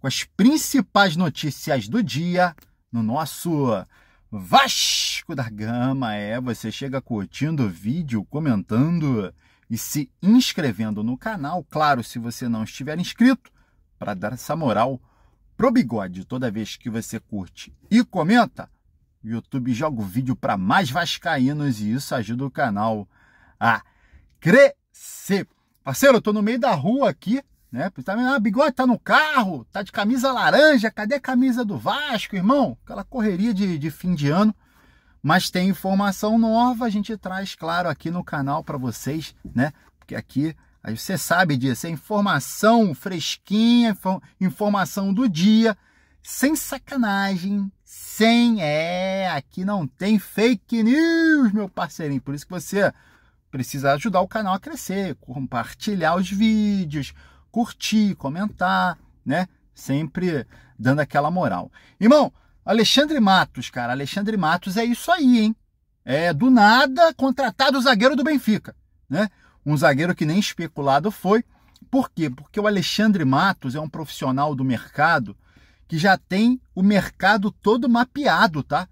com as principais notícias do dia no nosso Vasco da Gama. É, você chega curtindo o vídeo, comentando e se inscrevendo no canal. Claro, se você não estiver inscrito, para dar essa moral pro bigode toda vez que você curte e comenta, o YouTube joga o vídeo para mais vascaínos e isso ajuda o canal a crescer. Parceiro, eu tô no meio da rua aqui, né? Tá ah, bigode tá no carro, tá de camisa laranja, cadê a camisa do Vasco, irmão? Aquela correria de, de fim de ano. Mas tem informação nova, a gente traz, claro, aqui no canal para vocês, né? Porque aqui você sabe disso, é informação fresquinha, informação do dia, sem sacanagem, sem. É, aqui não tem fake news, meu parceirinho. Por isso que você precisa ajudar o canal a crescer, compartilhar os vídeos, curtir, comentar, né? Sempre dando aquela moral. Irmão, Alexandre Matos, cara, Alexandre Matos é isso aí, hein? É do nada contratado o zagueiro do Benfica, né? Um zagueiro que nem especulado foi. Por quê? Porque o Alexandre Matos é um profissional do mercado que já tem o mercado todo mapeado, tá?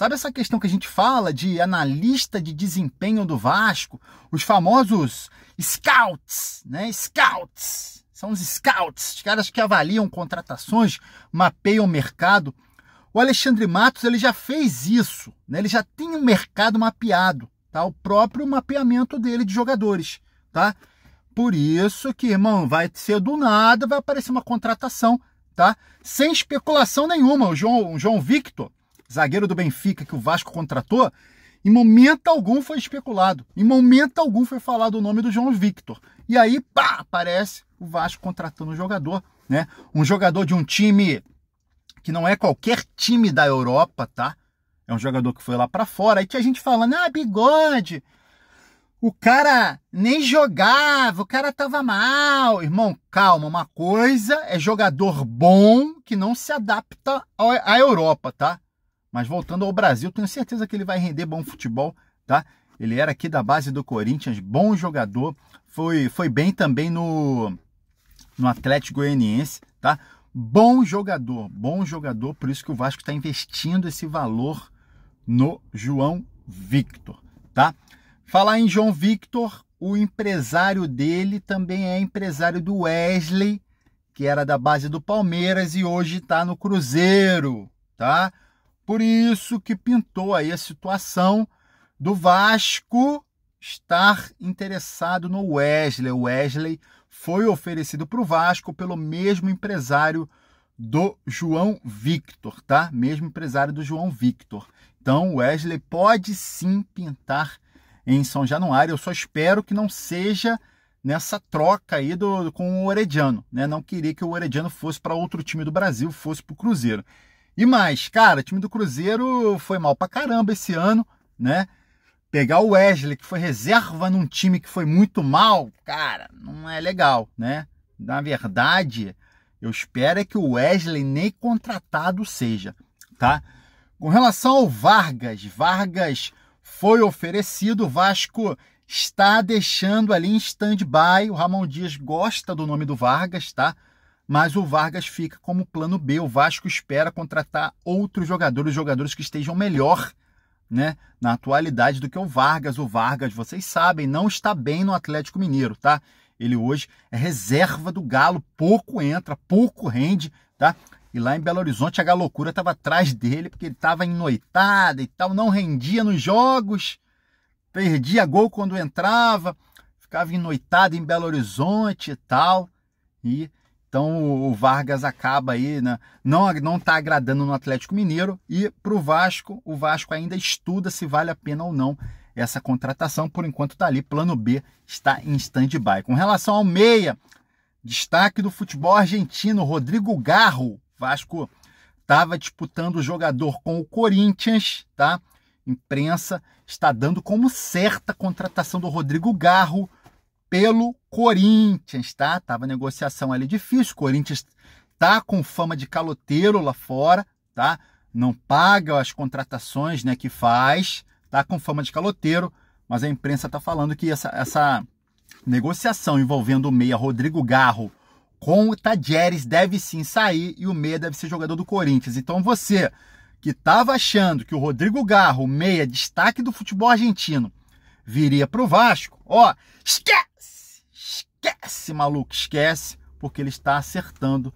Sabe essa questão que a gente fala de analista de desempenho do Vasco, os famosos scouts, né? Scouts. São os scouts, os caras que avaliam contratações, mapeiam o mercado. O Alexandre Matos ele já fez isso, né? ele já tem o um mercado mapeado, tá? o próprio mapeamento dele de jogadores. tá? Por isso que, irmão, vai ser do nada, vai aparecer uma contratação, tá? Sem especulação nenhuma. O João, o João Victor zagueiro do Benfica que o Vasco contratou, em momento algum foi especulado, em momento algum foi falado o nome do João Victor. E aí, pá, aparece o Vasco contratando um jogador, né? Um jogador de um time que não é qualquer time da Europa, tá? É um jogador que foi lá para fora. Aí tinha gente falando, ah, bigode, o cara nem jogava, o cara tava mal. Irmão, calma, uma coisa é jogador bom que não se adapta à Europa, tá? Mas voltando ao Brasil, tenho certeza que ele vai render bom futebol, tá? Ele era aqui da base do Corinthians, bom jogador, foi, foi bem também no, no Atlético Goianiense, tá? Bom jogador, bom jogador, por isso que o Vasco está investindo esse valor no João Victor, tá? Falar em João Victor, o empresário dele também é empresário do Wesley, que era da base do Palmeiras e hoje está no Cruzeiro, tá? Por isso que pintou aí a situação do Vasco estar interessado no Wesley. O Wesley foi oferecido para o Vasco pelo mesmo empresário do João Victor, tá? Mesmo empresário do João Victor. Então, o Wesley pode sim pintar em São Januário. Eu só espero que não seja nessa troca aí do, com o Orediano, né? Não queria que o Orediano fosse para outro time do Brasil, fosse para o Cruzeiro. E mais, cara, o time do Cruzeiro foi mal pra caramba esse ano, né? Pegar o Wesley, que foi reserva num time que foi muito mal, cara, não é legal, né? Na verdade, eu espero é que o Wesley nem contratado seja, tá? Com relação ao Vargas, Vargas foi oferecido, o Vasco está deixando ali em stand-by. O Ramon Dias gosta do nome do Vargas, tá? mas o Vargas fica como plano B. O Vasco espera contratar outros jogadores, jogadores que estejam melhor né, na atualidade do que o Vargas. O Vargas, vocês sabem, não está bem no Atlético Mineiro, tá? Ele hoje é reserva do Galo, pouco entra, pouco rende, tá? E lá em Belo Horizonte a loucura estava atrás dele, porque ele estava noitada e tal, não rendia nos jogos, perdia gol quando entrava, ficava enoitado em Belo Horizonte e tal. E então o Vargas acaba aí, né? não não está agradando no Atlético Mineiro e para o Vasco, o Vasco ainda estuda se vale a pena ou não essa contratação. Por enquanto está ali, plano B está em stand-by. Com relação ao meia, destaque do futebol argentino, Rodrigo Garro. Vasco estava disputando o jogador com o Corinthians, tá? Imprensa está dando como certa a contratação do Rodrigo Garro pelo Corinthians, tá? Tava negociação ali difícil. O Corinthians tá com fama de caloteiro lá fora, tá? Não paga as contratações, né, que faz, tá com fama de caloteiro, mas a imprensa tá falando que essa, essa negociação envolvendo o meia Rodrigo Garro com o Tadieres deve sim sair e o meia deve ser jogador do Corinthians. Então você que tava achando que o Rodrigo Garro, meia destaque do futebol argentino, viria pro Vasco, ó, esquece esquece, maluco, esquece, porque ele está acertando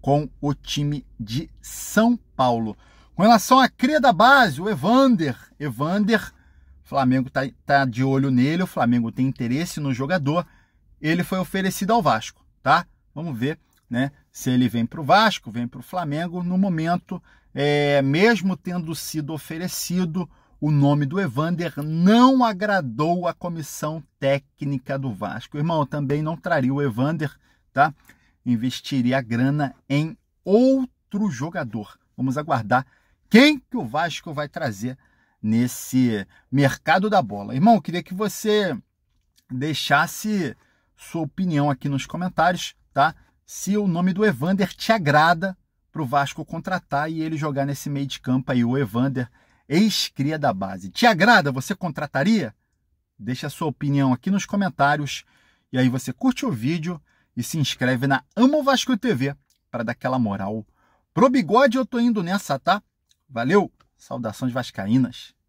com o time de São Paulo. Com relação à cria da base, o Evander, Evander, Flamengo está tá de olho nele, o Flamengo tem interesse no jogador, ele foi oferecido ao Vasco, tá? Vamos ver, né? Se ele vem para o Vasco, vem para o Flamengo, no momento, é, mesmo tendo sido oferecido, o nome do Evander não agradou a comissão técnica do Vasco. Irmão, eu também não traria o Evander, tá? Investiria a grana em outro jogador. Vamos aguardar quem que o Vasco vai trazer nesse mercado da bola. Irmão, eu queria que você deixasse sua opinião aqui nos comentários, tá? Se o nome do Evander te agrada para o Vasco contratar e ele jogar nesse meio de campo aí, o Evander ex-cria da base. Te agrada? Você contrataria? Deixe a sua opinião aqui nos comentários e aí você curte o vídeo e se inscreve na Amo Vasco TV para dar aquela moral. Pro bigode eu tô indo nessa, tá? Valeu! Saudações vascaínas!